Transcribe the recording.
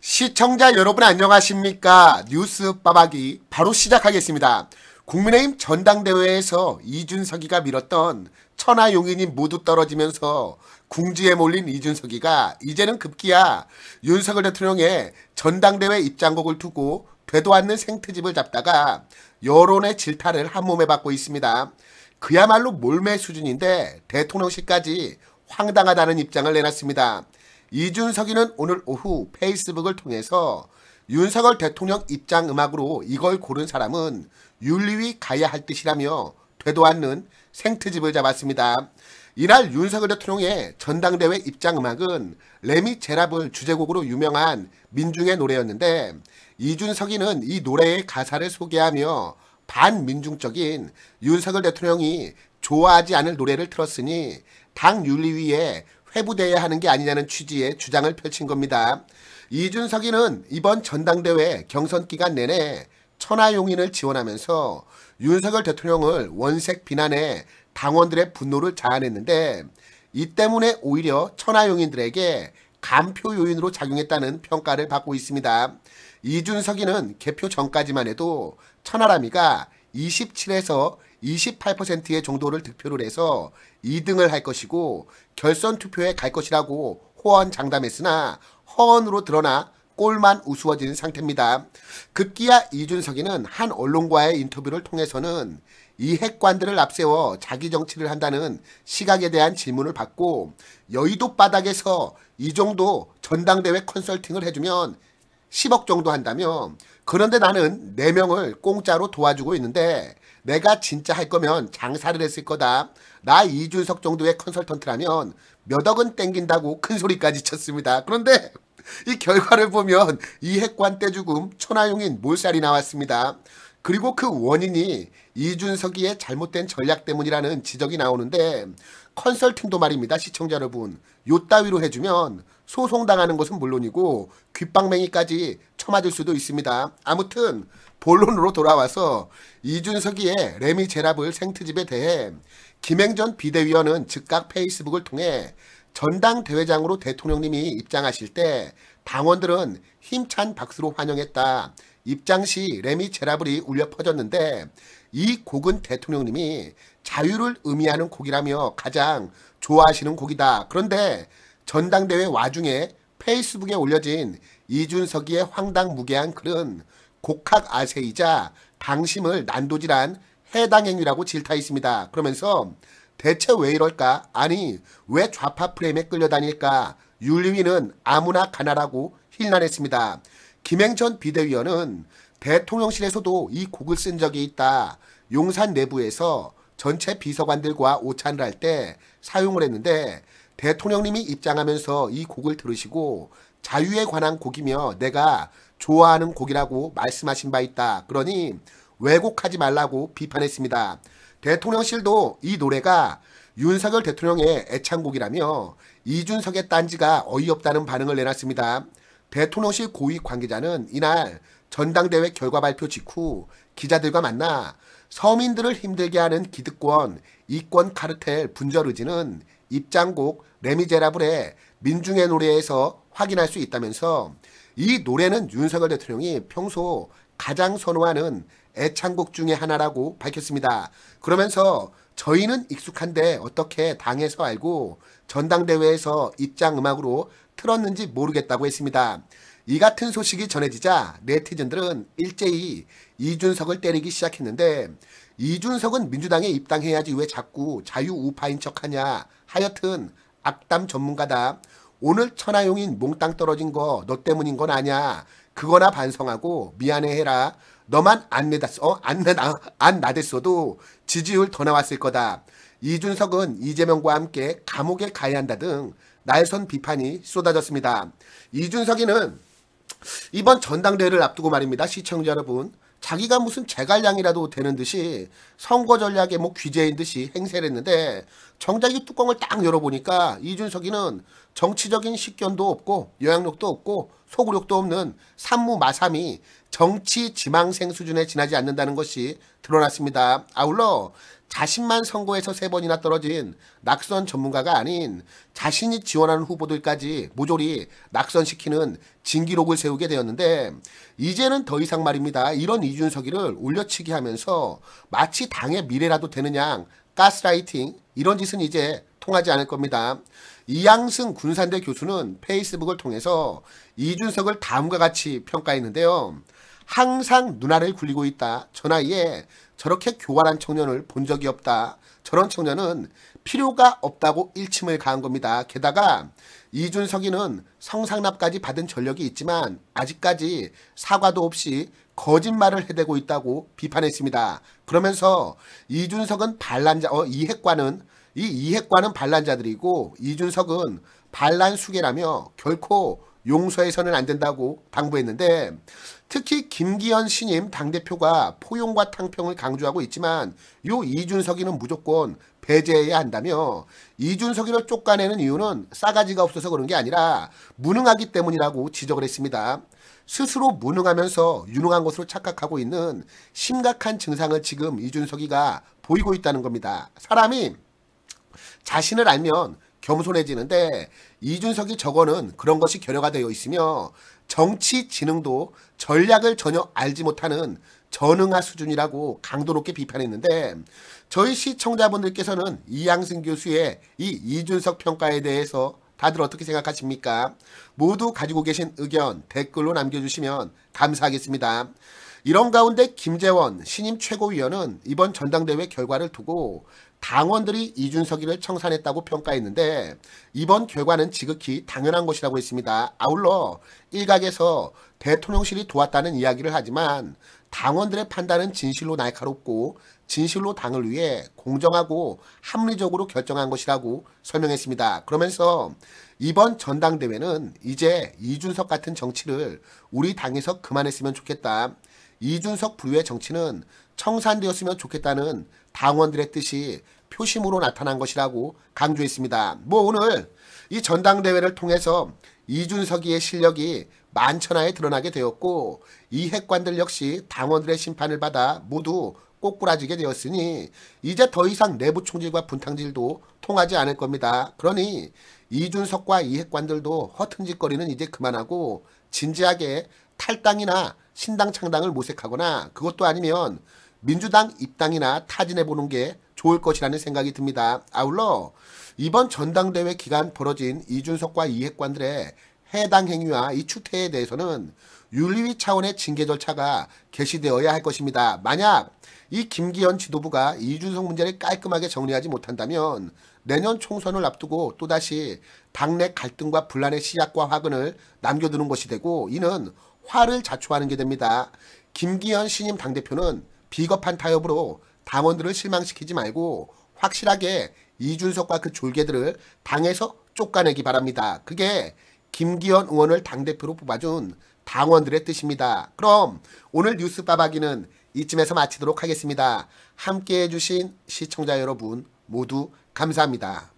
시청자 여러분 안녕하십니까 뉴스 빠박이 바로 시작하겠습니다. 국민의힘 전당대회에서 이준석이가 밀었던 천하용인이 모두 떨어지면서 궁지에 몰린 이준석이가 이제는 급기야 윤석열 대통령의 전당대회 입장곡을 두고 되도 않는 생태집을 잡다가 여론의 질타를 한몸에 받고 있습니다. 그야말로 몰매 수준인데 대통령실까지 황당하다는 입장을 내놨습니다. 이준석이는 오늘 오후 페이스북을 통해서 윤석열 대통령 입장 음악으로 이걸 고른 사람은 윤리위 가야 할 듯이라며 되도 않는 생트집을 잡았습니다. 이날 윤석열 대통령의 전당대회 입장 음악은 레미제라블 주제곡으로 유명한 민중의 노래였는데 이준석이는 이 노래의 가사를 소개하며 반민중적인 윤석열 대통령이 좋아하지 않을 노래를 틀었으니 당 윤리위에 회부돼야 하는 게 아니냐는 취지의 주장을 펼친 겁니다. 이준석이는 이번 전당대회 경선 기간 내내 천하용인을 지원하면서 윤석열 대통령을 원색 비난해 당원들의 분노를 자아냈는데 이 때문에 오히려 천하용인들에게 간표 요인으로 작용했다는 평가를 받고 있습니다. 이준석이는 개표 전까지만 해도 천하람이가 27에서 28%의 정도를 득표를 해서 2등을 할 것이고 결선 투표에 갈 것이라고 호언 장담했으나 허언으로 드러나 꼴만 우스워진 상태입니다. 급기야 이준석이는 한 언론과의 인터뷰를 통해서는 이 핵관들을 앞세워 자기 정치를 한다는 시각에 대한 질문을 받고 여의도 바닥에서 이 정도 전당대회 컨설팅을 해주면 10억 정도 한다며 그런데 나는 4명을 공짜로 도와주고 있는데 내가 진짜 할 거면 장사를 했을 거다. 나 이준석 정도의 컨설턴트라면 몇 억은 땡긴다고 큰 소리까지 쳤습니다. 그런데 이 결과를 보면 이핵관 떼죽음, 천하용인 몰살이 나왔습니다. 그리고 그 원인이 이준석이의 잘못된 전략 때문이라는 지적이 나오는데 컨설팅도 말입니다. 시청자 여러분. 요 따위로 해주면 소송당하는 것은 물론이고 귓방맹이까지 쳐맞을 수도 있습니다. 아무튼 본론으로 돌아와서 이준석이의 레미제라블 생트집에 대해 김행전 비대위원은 즉각 페이스북을 통해 전당대회장으로 대통령님이 입장하실 때 당원들은 힘찬 박수로 환영했다. 입장 시 레미제라블이 울려 퍼졌는데 이 곡은 대통령님이 자유를 의미하는 곡이라며 가장 좋아하시는 곡이다. 그런데 전당대회 와중에 페이스북에 올려진 이준석이의 황당무계한 글은 곡학 아세이자 당심을 난도질한 해당 행위라고 질타했습니다. 그러면서 대체 왜 이럴까? 아니 왜 좌파 프레임에 끌려다닐까? 윤리위는 아무나 가나라고 힐난했습니다. 김행천 비대위원은 대통령실에서도 이 곡을 쓴 적이 있다. 용산 내부에서 전체 비서관들과 오찬을 할 때 사용을 했는데 대통령님이 입장하면서 이 곡을 들으시고 자유에 관한 곡이며 내가 좋아하는 곡이라고 말씀하신 바 있다. 그러니 왜곡하지 말라고 비판했습니다. 대통령실도 이 노래가 윤석열 대통령의 애창곡이라며 이준석의 딴지가 어이없다는 반응을 내놨습니다. 베통노시 고위 관계자는 이날 전당대회 결과 발표 직후 기자들과 만나 서민들을 힘들게 하는 기득권, 이권 카르텔 분절 의지는 입장곡 레미제라블의 민중의 노래에서 확인할 수 있다면서 이 노래는 윤석열 대통령이 평소 가장 선호하는 애창곡 중의 하나라고 밝혔습니다. 그러면서 저희는 익숙한데 어떻게 당에서 알고 전당대회에서 입장 음악으로 틀었는지 모르겠다고 했습니다. 이 같은 소식이 전해지자 네티즌들은 일제히 이준석을 때리기 시작했는데 이준석은 민주당에 입당해야지 왜 자꾸 자유우파인 척하냐 하여튼 악담 전문가다. 오늘 천하용인 몽땅 떨어진 거 너 때문인 건 아냐. 그거나 반성하고 미안해해라. 너만 안 내다스 어? 안, 나, 안 나댔어도 지지율 더 나왔을 거다. 이준석은 이재명과 함께 감옥에 가야 한다 등 날선 비판이 쏟아졌습니다. 이준석이는 이번 전당대회를 앞두고 말입니다. 시청자 여러분. 자기가 무슨 재갈량이라도 되는 듯이 선거 전략의 뭐 귀재인 듯이 행세를 했는데 정작 이 뚜껑을 딱 열어보니까 이준석이는 정치적인 식견도 없고 영향력도 없고 소구력도 없는 산무마삼이 정치 지망생 수준에 지나지 않는다는 것이 드러났습니다. 아울러 자신만 선거에서 세 번이나 떨어진 낙선 전문가가 아닌 자신이 지원하는 후보들까지 모조리 낙선시키는 진기록을 세우게 되었는데 이제는 더 이상 말입니다. 이런 이준석이를 올려치기 하면서 마치 당의 미래라도 되느냐 가스라이팅 이런 짓은 이제 통하지 않을 겁니다. 이양승 군산대 교수는 페이스북을 통해서 이준석을 다음과 같이 평가했는데요. 항상 누나를 굴리고 있다. 저 나이에 저렇게 교활한 청년을 본 적이 없다. 저런 청년은 필요가 없다고 일침을 가한 겁니다. 게다가 이준석이는 성상납까지 받은 전력이 있지만 아직까지 사과도 없이 거짓말을 해대고 있다고 비판했습니다. 그러면서 이준석은 반란자, 어, 이핵과는이이핵과는 반란자들이고 이준석은 반란 수계라며 결코 용서해서는 안 된다고 당부했는데 특히 김기현 신임 당대표가 포용과 탕평을 강조하고 있지만 요 이준석이는 무조건 배제해야 한다며 이준석이를 쫓아내는 이유는 싸가지가 없어서 그런 게 아니라 무능하기 때문이라고 지적을 했습니다. 스스로 무능하면서 유능한 것으로 착각하고 있는 심각한 증상을 지금 이준석이가 보이고 있다는 겁니다. 사람이 자신을 알면 겸손해지는데 이준석이 적어는 그런 것이 결여가 되어 있으며 정치 지능도 전략을 전혀 알지 못하는 전응아 수준이라고 강도 높게 비판했는데 저희 시청자분들께서는 이양승 교수의 이 이준석 평가에 대해서 다들 어떻게 생각하십니까? 모두 가지고 계신 의견 댓글로 남겨주시면 감사하겠습니다. 이런 가운데 김재원 신임 최고위원은 이번 전당대회 결과를 두고 당원들이 이준석이를 청산했다고 평가했는데 이번 결과는 지극히 당연한 것이라고 했습니다. 아울러 일각에서 대통령실이 도왔다는 이야기를 하지만 당원들의 판단은 진실로 날카롭고 진실로 당을 위해 공정하고 합리적으로 결정한 것이라고 설명했습니다. 그러면서 이번 전당대회는 이제 이준석 같은 정치를 우리 당에서 그만했으면 좋겠다. 이준석 부류의 정치는 청산되었으면 좋겠다는 당원들의 뜻이 표심으로 나타난 것이라고 강조했습니다. 뭐 오늘 이 전당대회를 통해서 이준석이의 실력이 만천하에 드러나게 되었고 이 핵관들 역시 당원들의 심판을 받아 모두 꼬꾸라지게 되었으니 이제 더 이상 내부 총질과 분탕질도 통하지 않을 겁니다. 그러니 이준석과 이 핵관들도 허튼짓거리는 이제 그만하고 진지하게 탈당이나 신당 창당을 모색하거나 그것도 아니면 민주당 입당이나 타진해보는 게 좋을 것이라는 생각이 듭니다. 아울러 이번 전당대회 기간 벌어진 이준석과 이핵관들의 해당 행위와 이 추태에 대해서는 윤리위 차원의 징계 절차가 개시되어야 할 것입니다. 만약 이 김기현 지도부가 이준석 문제를 깔끔하게 정리하지 못한다면 내년 총선을 앞두고 또다시 당내 갈등과 분란의 시작과 화근을 남겨두는 것이 되고 이는 화를 자초하는 게 됩니다. 김기현 신임 당대표는 비겁한 타협으로 당원들을 실망시키지 말고 확실하게 이준석과 그 졸개들을 당에서 쫓아내기 바랍니다. 그게 김기현 의원을 당대표로 뽑아준 당원들의 뜻입니다. 그럼 오늘 뉴스 빠박이는 이쯤에서 마치도록 하겠습니다. 함께해 주신 시청자 여러분 모두 감사합니다.